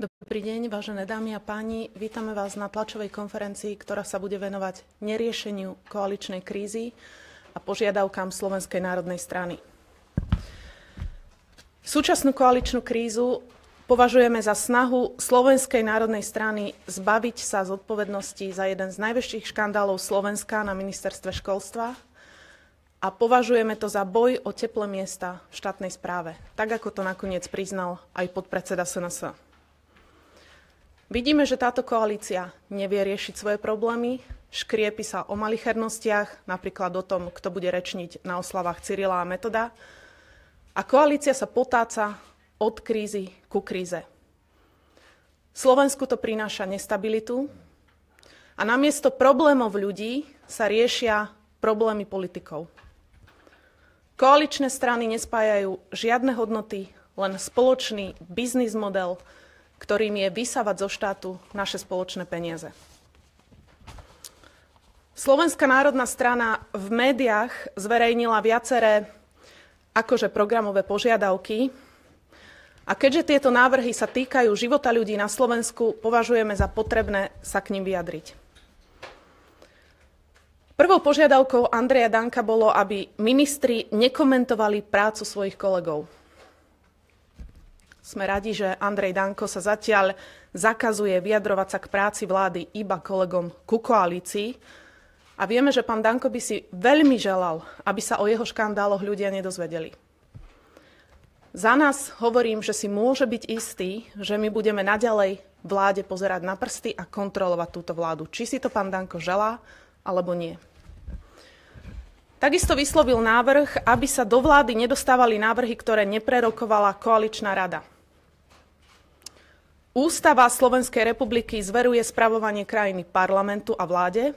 Dobrý deň, vážené dámy a páni. Vítame vás na tlačovej konferencii, ktorá sa bude venovať neriešeniu koaličnej krízy a požiadavkám Slovenskej národnej strany. Súčasnú koaličnú krízu považujeme za snahu Slovenskej národnej strany zbaviť sa zodpovednosti za jeden z najväčších škandálov Slovenska na ministerstve školstva a považujeme to za boj o teplé miesta v štátnej správe, tak ako to nakoniec priznal aj podpredseda SNS. Vidíme, že táto koalícia nevie riešiť svoje problémy, škriepi sa o malichernostiach, napríklad o tom, kto bude rečniť na oslavách Cyrila a Metoda. A koalícia sa potáca od krízy ku kríze. Slovensku to prináša nestabilitu a namiesto problémov ľudí sa riešia problémy politikov. Koaličné strany nespájajú žiadne hodnoty, len spoločný biznis model – ktorým je vysávať zo štátu naše spoločné peniaze. Slovenská národná strana v médiách zverejnila viaceré akože programové požiadavky. A keďže tieto návrhy sa týkajú života ľudí na Slovensku, považujeme za potrebné sa k ním vyjadriť. Prvou požiadavkou Andreja Danka bolo, aby ministri nekomentovali prácu svojich kolegov. Sme radi, že Andrej Danko sa zatiaľ zakazuje vyjadrovať sa k práci vlády iba kolegom ku koalícii. A vieme, že pán Danko by si veľmi želal, aby sa o jeho škandáloch ľudia nedozvedeli. Za nás hovorím, že si môže byť istý, že my budeme naďalej vláde pozerať na prsty a kontrolovať túto vládu. Či si to pán Danko želá, alebo nie. Takisto vyslovil návrh, aby sa do vlády nedostávali návrhy, ktoré neprerokovala koaličná rada. Ústava Slovenskej republiky zveruje spravovanie krajiny parlamentu a vláde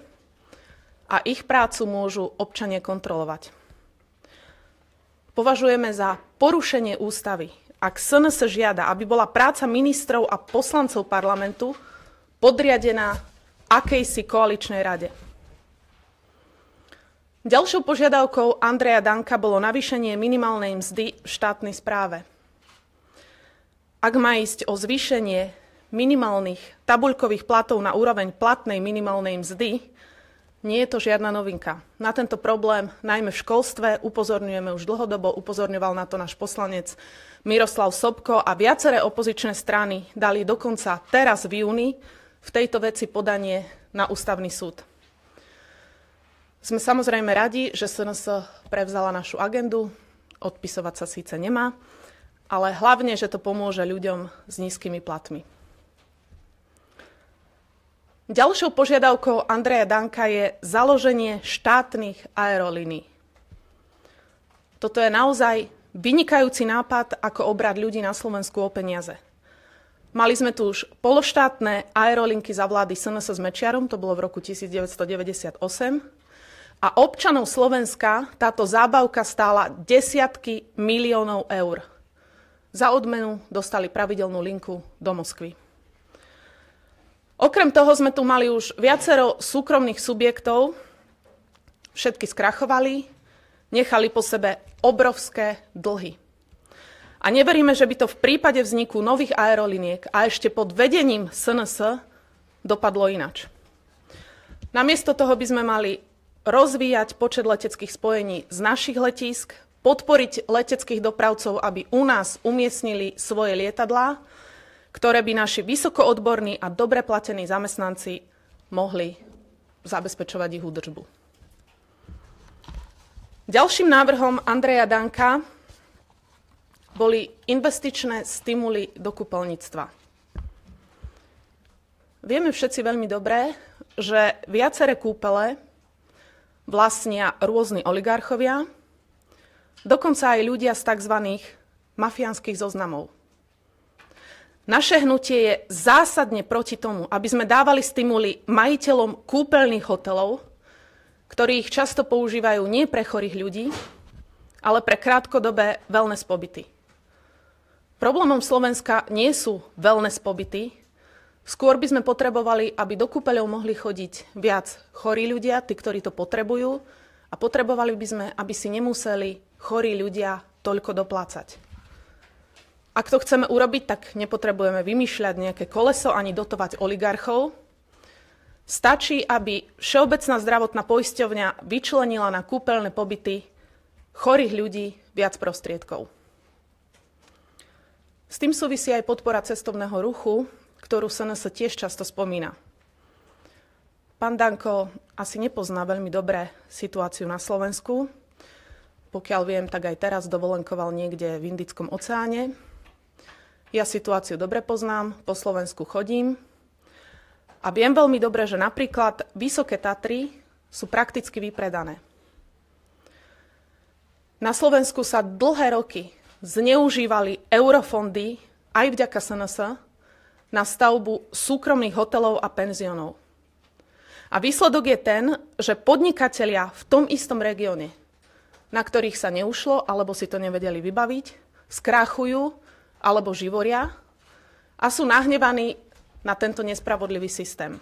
a ich prácu môžu občania kontrolovať. Považujeme za porušenie ústavy, ak SNS žiada, aby bola práca ministrov a poslancov parlamentu podriadená akejsi koaličnej rade. Ďalšou požiadavkou Andreja Danka bolo navýšenie minimálnej mzdy v štátnej správe – ak má ísť o zvýšenie minimálnych tabuľkových platov na úroveň platnej minimálnej mzdy, nie je to žiadna novinka. Na tento problém, najmä v školstve, upozorňujeme už dlhodobo, upozorňoval na to náš poslanec Miroslav Sobko a viaceré opozičné strany dali dokonca teraz v júni v tejto veci podanie na ústavný súd. Sme samozrejme radi, že SNS prevzala našu agendu, odpisovať sa síce nemá, ale hlavne, že to pomôže ľuďom s nízkymi platmi. Ďalšou požiadavkou Andreja Danka je založenie štátnych aerolíny. Toto je naozaj vynikajúci nápad, ako obrať ľudí na Slovensku o peniaze. Mali sme tu už pološtátne aerolinky za vlády SNS s Mečiarom, to bolo v roku 1998. A občanov Slovenska táto zábavka stála desiatky miliónov eur. Za odmenu dostali pravidelnú linku do Moskvy. Okrem toho sme tu mali už viacero súkromných subjektov, všetky skrachovali, nechali po sebe obrovské dlhy. A neveríme, že by to v prípade vzniku nových aeroliniek a ešte pod vedením SNS dopadlo inač. Namiesto toho by sme mali rozvíjať počet leteckých spojení z našich letísk, podporiť leteckých dopravcov, aby u nás umiestnili svoje lietadlá, ktoré by naši vysokoodborní a dobre platení zamestnanci mohli zabezpečovať ich údržbu. Ďalším návrhom Andreja Danka boli investičné stimuly do kúpeľníctva. Vieme všetci veľmi dobre, že viaceré kúpele vlastnia rôzni oligarchovia, dokonca aj ľudia z tzv. mafiánskych zoznamov. Naše hnutie je zásadne proti tomu, aby sme dávali stimuly majiteľom kúpeľných hotelov, ktorí ich často používajú nie pre chorých ľudí, ale pre krátkodobé wellness pobyty. Problémom Slovenska nie sú wellness pobyty, skôr by sme potrebovali, aby do kúpeľov mohli chodiť viac chorí ľudia, tí, ktorí to potrebujú, a potrebovali by sme, aby si nemuseli chorí ľudia toľko doplácať. Ak to chceme urobiť, tak nepotrebujeme vymýšľať nejaké koleso ani dotovať oligarchov. Stačí, aby Všeobecná zdravotná poisťovňa vyčlenila na kúpeľné pobyty chorých ľudí viac prostriedkov. S tým súvisí aj podpora cestovného ruchu, ktorú SNS tiež často spomína. Pán Danko asi nepozná veľmi dobre situáciu na Slovensku, pokiaľ viem, tak aj teraz dovolenkoval niekde v Indickom oceáne. Ja situáciu dobre poznám, po Slovensku chodím a viem veľmi dobre, že napríklad Vysoké Tatry sú prakticky vypredané. Na Slovensku sa dlhé roky zneužívali eurofondy aj vďaka SNS na stavbu súkromných hotelov a penziónov. A výsledok je ten, že podnikatelia v tom istom regióne na ktorých sa neušlo, alebo si to nevedeli vybaviť, skráchujú alebo živoria a sú nahnevaní na tento nespravodlivý systém.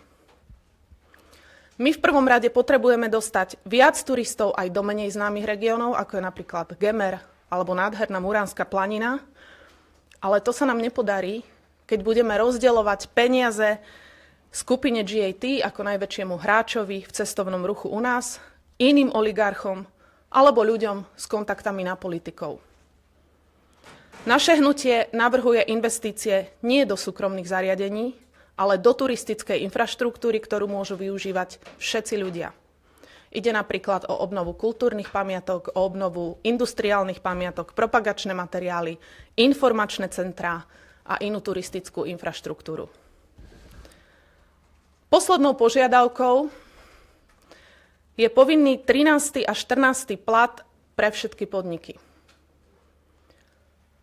My v prvom rade potrebujeme dostať viac turistov aj do menej známych regiónov, ako je napríklad Gemer alebo nádherná Muránska planina, ale to sa nám nepodarí, keď budeme rozdeľovať peniaze skupine GAT ako najväčšiemu hráčovi v cestovnom ruchu u nás, iným oligarchom alebo ľuďom s kontaktami na politikov. Naše hnutie navrhuje investície nie do súkromných zariadení, ale do turistickej infraštruktúry, ktorú môžu využívať všetci ľudia. Ide napríklad o obnovu kultúrnych pamiatok, o obnovu industriálnych pamiatok, propagačné materiály, informačné centrá a inú turistickú infraštruktúru. Poslednou požiadavkou je povinný 13. a 14. plat pre všetky podniky.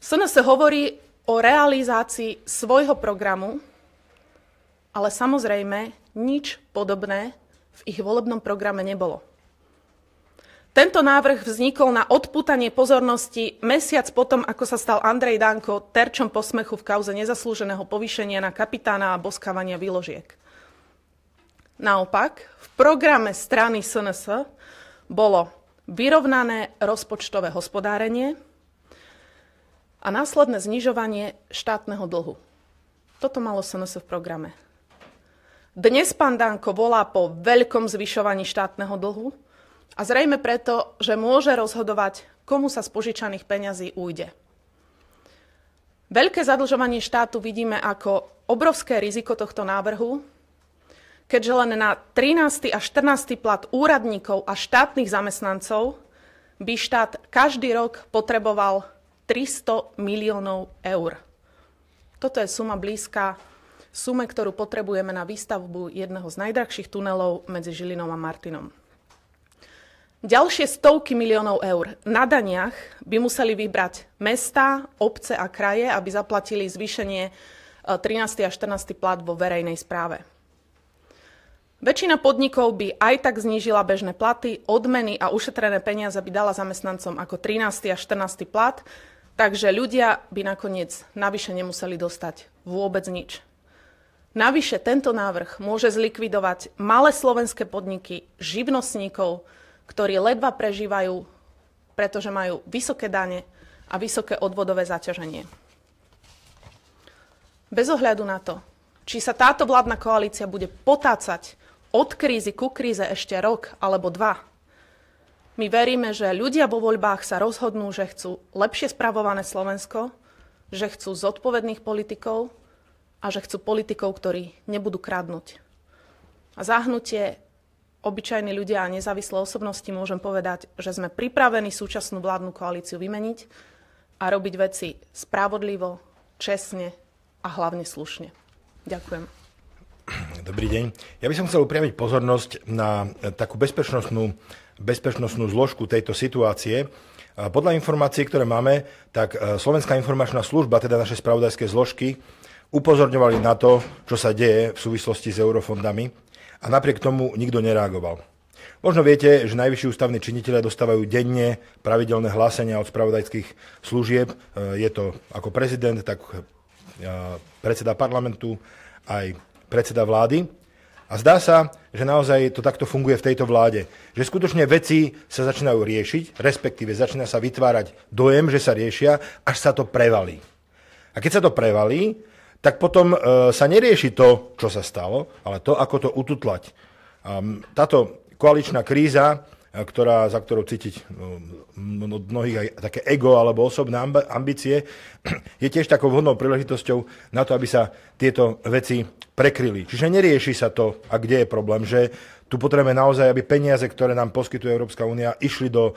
SNS hovorí o realizácii svojho programu, ale samozrejme nič podobné v ich volebnom programe nebolo. Tento návrh vznikol na odputanie pozornosti mesiac potom, ako sa stal Andrej Danko terčom posmechu v kauze nezaslúženého povýšenia na kapitána a boskávania výložiek. Naopak, v programe strany SNS bolo vyrovnané rozpočtové hospodárenie a následné znižovanie štátneho dlhu. Toto malo SNS v programe. Dnes pán Danko volá po veľkom zvyšovaní štátneho dlhu a zrejme preto, že môže rozhodovať, komu sa z požičaných peňazí ujde. Veľké zadlžovanie štátu vidíme ako obrovské riziko tohto návrhu, keďže len na 13. a 14. plat úradníkov a štátnych zamestnancov by štát každý rok potreboval 300 miliónov eur. Toto je suma blízka sume, ktorú potrebujeme na výstavbu jedného z najdrahších tunelov medzi Žilinom a Martinom. Ďalšie stovky miliónov eur na daniach by museli vybrať mesta, obce a kraje, aby zaplatili zvýšenie 13. E, a 14. plat vo verejnej správe. Väčšina podnikov by aj tak znížila bežné platy, odmeny a ušetrené peniaze by dala zamestnancom ako 13. a 14. plat, takže ľudia by nakoniec navyše nemuseli dostať vôbec nič. Navyše tento návrh môže zlikvidovať malé slovenské podniky, živnostníkov, ktorí ledva prežívajú, pretože majú vysoké dane a vysoké odvodové zaťaženie. Bez ohľadu na to, či sa táto vládna koalícia bude potácať od krízy ku kríze ešte rok alebo dva. My veríme, že ľudia vo voľbách sa rozhodnú, že chcú lepšie spravované Slovensko, že chcú zodpovedných politikov a že chcú politikov, ktorí nebudú kradnúť. A zahnutie obyčajní ľudia a nezávislé osobnosti môžem povedať, že sme pripravení súčasnú vládnu koalíciu vymeniť a robiť veci spravodlivo, čestne a hlavne slušne. Ďakujem. Dobrý deň. Ja by som chcel upriamiť pozornosť na eh, takú bezpečnostnú, bezpečnostnú zložku tejto situácie. Eh, podľa informácií, ktoré máme, tak eh, Slovenská informačná služba, teda naše spravodajské zložky, upozorňovali na to, čo sa deje v súvislosti s eurofondami a napriek tomu nikto nereagoval. Možno viete, že najvyšší ústavní činiteľe dostávajú denne pravidelné hlásenia od spravodajských služieb. Je to ako prezident, tak predseda parlamentu, aj predseda vlády. A zdá sa, že naozaj to takto funguje v tejto vláde. Že skutočne veci sa začínajú riešiť, respektíve začína sa vytvárať dojem, že sa riešia, až sa to prevalí. A keď sa to prevalí, tak potom e, sa nerieši to, čo sa stalo, ale to, ako to ututlať. táto koaličná kríza ktorá, za ktorou cítiť no, od mnohých aj také ego alebo osobné ambície, je tiež takou vhodnou príležitosťou na to, aby sa tieto veci prekryli. Čiže nerieši sa to, a kde je problém, že tu potrebujeme naozaj, aby peniaze, ktoré nám poskytuje Európska únia, išli do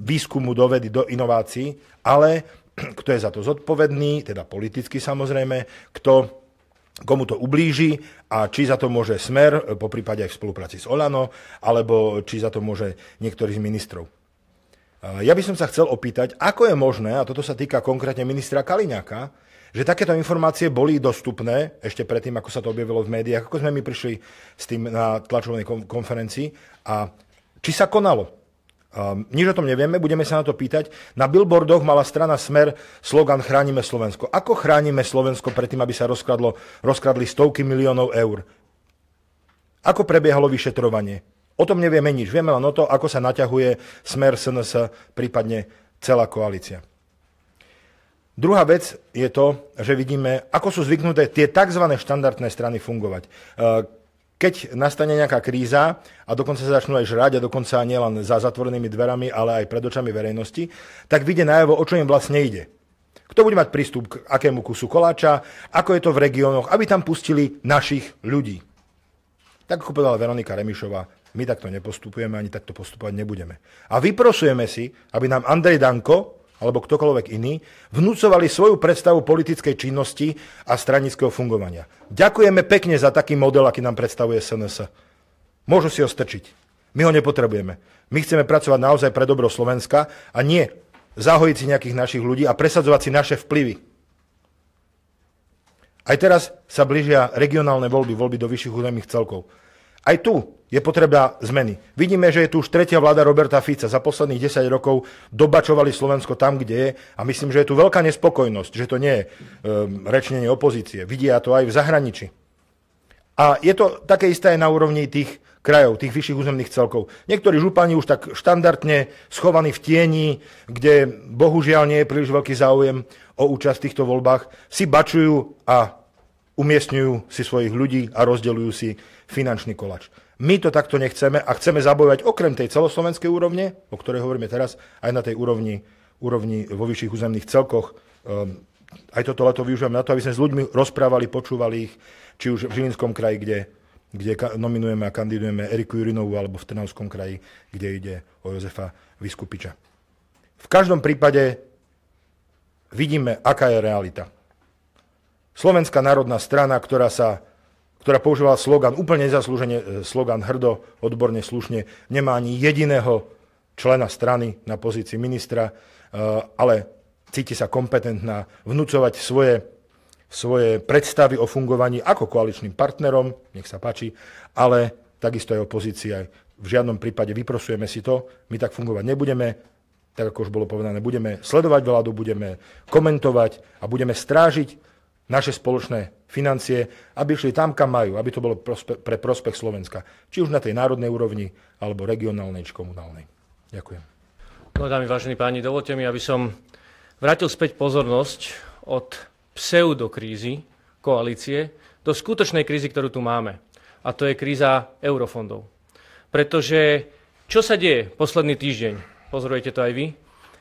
výskumu, do vedy, do inovácií, ale kto je za to zodpovedný, teda politicky samozrejme, kto komu to ublíži a či za to môže Smer, e, po prípade aj v spolupráci s Olano, alebo či za to môže niektorý z ministrov. E, ja by som sa chcel opýtať, ako je možné, a toto sa týka konkrétne ministra Kaliňaka, že takéto informácie boli dostupné ešte predtým, ako sa to objavilo v médiách, ako sme my prišli s tým na tlačovnej konferencii a či sa konalo. Um, nič o tom nevieme, budeme sa na to pýtať. Na billboardoch mala strana Smer slogan Chránime Slovensko. Ako chránime Slovensko pred tým, aby sa rozkradlo, rozkradli stovky miliónov eur? Ako prebiehalo vyšetrovanie? O tom nevieme nič. Vieme len o to, ako sa naťahuje Smer SNS, prípadne celá koalícia. Druhá vec je to, že vidíme, ako sú zvyknuté tie tzv. štandardné strany fungovať. Uh, keď nastane nejaká kríza a dokonca sa začnú aj žrať a dokonca nielen za zatvorenými dverami, ale aj pred očami verejnosti, tak vyjde najavo, o čo im vlastne ide. Kto bude mať prístup k akému kusu koláča, ako je to v regiónoch, aby tam pustili našich ľudí. Tak ako povedala Veronika Remišová, my takto nepostupujeme, ani takto postupovať nebudeme. A vyprosujeme si, aby nám Andrej Danko, alebo ktokoľvek iný, vnúcovali svoju predstavu politickej činnosti a stranického fungovania. Ďakujeme pekne za taký model, aký nám predstavuje SNS. Môžu si ho strčiť. My ho nepotrebujeme. My chceme pracovať naozaj pre dobro Slovenska a nie zahojiť si nejakých našich ľudí a presadzovať si naše vplyvy. Aj teraz sa blížia regionálne voľby, voľby do vyšších územných celkov. Aj tu je potreba zmeny. Vidíme, že je tu už tretia vláda Roberta Fica. Za posledných 10 rokov dobačovali Slovensko tam, kde je a myslím, že je tu veľká nespokojnosť, že to nie je um, rečnenie opozície. Vidia to aj v zahraničí. A je to také isté aj na úrovni tých krajov, tých vyšších územných celkov. Niektorí župani už tak štandardne schovaní v tieni, kde bohužiaľ nie je príliš veľký záujem o účasť v týchto voľbách, si bačujú a umiestňujú si svojich ľudí a rozdeľujú si finančný kolač. My to takto nechceme a chceme zabojovať okrem tej celoslovenskej úrovne, o ktorej hovoríme teraz, aj na tej úrovni, úrovni vo vyšších územných celkoch. Um, aj toto leto využívame na to, aby sme s ľuďmi rozprávali, počúvali ich, či už v Žilinskom kraji, kde, kde nominujeme a kandidujeme Eriku Jurinovú, alebo v Trnavskom kraji, kde ide o Jozefa Vyskupiča. V každom prípade vidíme, aká je realita. Slovenská národná strana, ktorá sa ktorá používala slogan, úplne nezaslúžene e, slogan hrdo, odborne, slušne, nemá ani jediného člena strany na pozícii ministra, e, ale cíti sa kompetentná vnúcovať svoje, svoje predstavy o fungovaní ako koaličným partnerom, nech sa páči, ale takisto aj opozícia. V žiadnom prípade vyprosujeme si to, my tak fungovať nebudeme, tak ako už bolo povedané, budeme sledovať vládu, budeme komentovať a budeme strážiť naše spoločné financie, aby išli tam, kam majú, aby to bolo prospe- pre prospech Slovenska. Či už na tej národnej úrovni, alebo regionálnej či komunálnej. Ďakujem. No dámy, vážení páni, dovolte mi, aby som vrátil späť pozornosť od pseudokrízy koalície do skutočnej krízy, ktorú tu máme. A to je kríza eurofondov. Pretože čo sa deje posledný týždeň? Pozorujete to aj vy.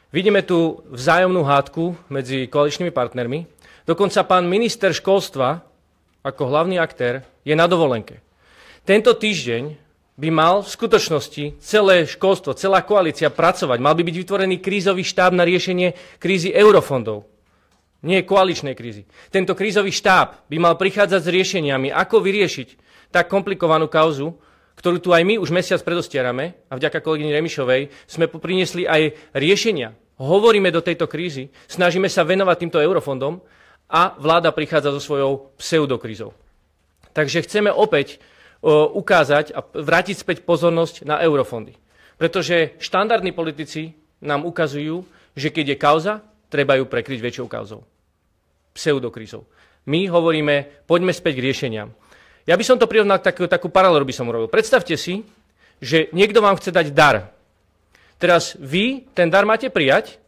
Vidíme tu vzájomnú hádku medzi koaličnými partnermi, Dokonca pán minister školstva, ako hlavný aktér, je na dovolenke. Tento týždeň by mal v skutočnosti celé školstvo, celá koalícia pracovať. Mal by byť vytvorený krízový štáb na riešenie krízy eurofondov. Nie koaličnej krízy. Tento krízový štáb by mal prichádzať s riešeniami, ako vyriešiť tak komplikovanú kauzu, ktorú tu aj my už mesiac predostierame a vďaka kolegyni Remišovej sme priniesli aj riešenia. Hovoríme do tejto krízy, snažíme sa venovať týmto eurofondom a vláda prichádza so svojou pseudokrizou. Takže chceme opäť e, ukázať a vrátiť späť pozornosť na eurofondy. Pretože štandardní politici nám ukazujú, že keď je kauza, treba ju prekryť väčšou kauzou. Pseudokrizou. My hovoríme, poďme späť k riešeniam. Ja by som to prirovnal takú, takú paralelu by som urobil. Predstavte si, že niekto vám chce dať dar. Teraz vy ten dar máte prijať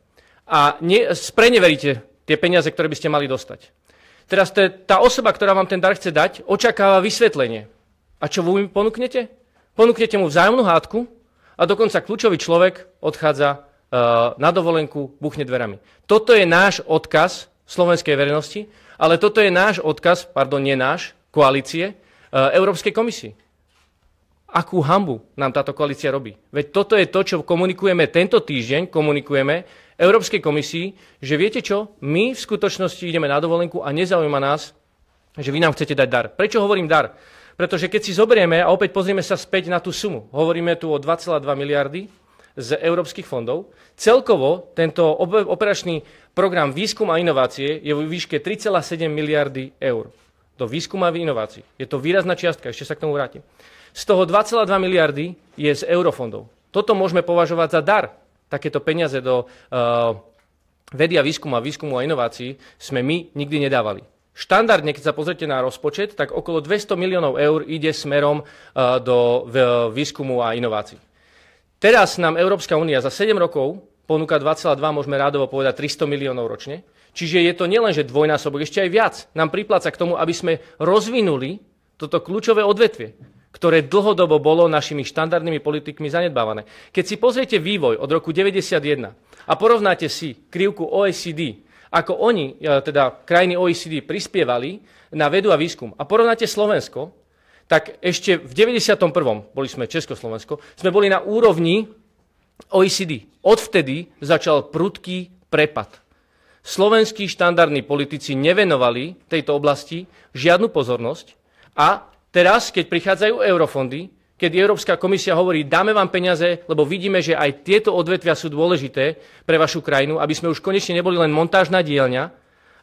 a ne, spreneveríte tie peniaze, ktoré by ste mali dostať. Teraz te, tá osoba, ktorá vám ten dar chce dať, očakáva vysvetlenie. A čo vy mu ponúknete? Ponúknete mu vzájomnú hádku a dokonca kľúčový človek odchádza eh, na dovolenku, buchne dverami. Toto je náš odkaz slovenskej verejnosti, ale toto je náš odkaz, pardon, nie náš, koalície, eh, Európskej komisii akú hambu nám táto koalícia robí. Veď toto je to, čo komunikujeme tento týždeň, komunikujeme Európskej komisii, že viete čo, my v skutočnosti ideme na dovolenku a nezaujíma nás, že vy nám chcete dať dar. Prečo hovorím dar? Pretože keď si zoberieme a opäť pozrieme sa späť na tú sumu, hovoríme tu o 2,2 miliardy z európskych fondov, celkovo tento operačný program výskum a inovácie je v výške 3,7 miliardy eur do výskuma a inovácií. Je to výrazná čiastka, ešte sa k tomu vrátim. Z toho 2,2 miliardy je z eurofondov. Toto môžeme považovať za dar. Takéto peniaze do uh, vedy a výskumu a výskumu a inovácií sme my nikdy nedávali. Štandardne, keď sa pozrite na rozpočet, tak okolo 200 miliónov eur ide smerom uh, do v, výskumu a inovácií. Teraz nám Európska únia za 7 rokov ponúka 2,2, môžeme rádovo povedať 300 miliónov ročne. Čiže je to nielenže dvojnásobok, ešte aj viac. Nám pripláca k tomu, aby sme rozvinuli toto kľúčové odvetvie ktoré dlhodobo bolo našimi štandardnými politikmi zanedbávané. Keď si pozriete vývoj od roku 1991 a porovnáte si krivku OECD, ako oni, e, teda krajiny OECD, prispievali na vedu a výskum a porovnáte Slovensko, tak ešte v 91. boli sme Československo, sme boli na úrovni OECD. Odvtedy začal prudký prepad. Slovenskí štandardní politici nevenovali tejto oblasti žiadnu pozornosť a Teraz, keď prichádzajú eurofondy, keď Európska komisia hovorí, dáme vám peniaze, lebo vidíme, že aj tieto odvetvia sú dôležité pre vašu krajinu, aby sme už konečne neboli len montážna dielňa,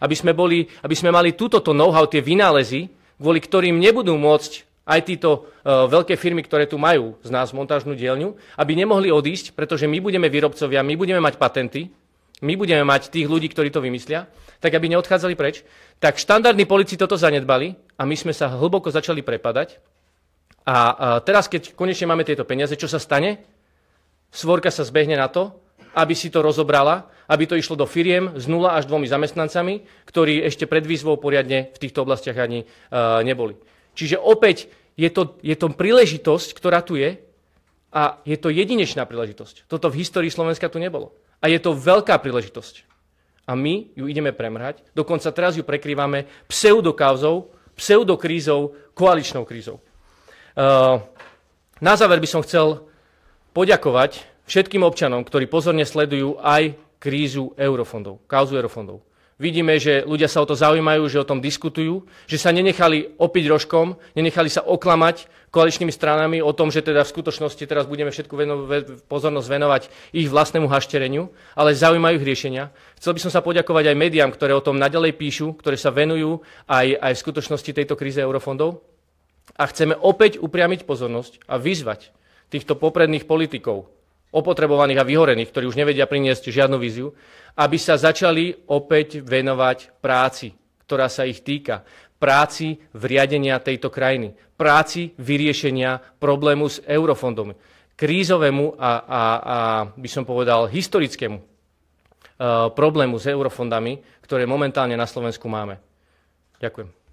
aby sme, boli, aby sme mali túto know-how, tie vynálezy, kvôli ktorým nebudú môcť aj títo uh, veľké firmy, ktoré tu majú z nás montážnu dielňu, aby nemohli odísť, pretože my budeme výrobcovia, my budeme mať patenty, my budeme mať tých ľudí, ktorí to vymyslia, tak aby neodchádzali preč, tak štandardní polici toto zanedbali a my sme sa hlboko začali prepadať. A teraz, keď konečne máme tieto peniaze, čo sa stane? Svorka sa zbehne na to, aby si to rozobrala, aby to išlo do firiem s nula až dvomi zamestnancami, ktorí ešte pred výzvou poriadne v týchto oblastiach ani e, neboli. Čiže opäť je to, je to príležitosť, ktorá tu je a je to jedinečná príležitosť. Toto v histórii Slovenska tu nebolo. A je to veľká príležitosť. A my ju ideme premrhať. Dokonca teraz ju prekrývame Pseudokázou, pseudokrízou, koaličnou krízou. Eh, na záver by som chcel poďakovať všetkým občanom, ktorí pozorne sledujú aj krízu eurofondov, kauzu eurofondov. Vidíme, že ľudia sa o to zaujímajú, že o tom diskutujú, že sa nenechali opiť rožkom, nenechali sa oklamať koaličnými stranami o tom, že teda v skutočnosti teraz budeme všetku veno- pozornosť venovať ich vlastnému haštereniu, ale zaujímajú ich riešenia. Chcel by som sa poďakovať aj médiám, ktoré o tom nadalej píšu, ktoré sa venujú aj, aj v skutočnosti tejto kríze eurofondov. A chceme opäť upriamiť pozornosť a vyzvať týchto popredných politikov, opotrebovaných a vyhorených, ktorí už nevedia priniesť žiadnu víziu, aby sa začali opäť venovať práci, ktorá sa ich týka. Práci v riadenia tejto krajiny. Práci vyriešenia problému s eurofondom. Krízovému a, a, a by som povedal historickému eh, problému s eurofondami, ktoré momentálne na Slovensku máme. Ďakujem.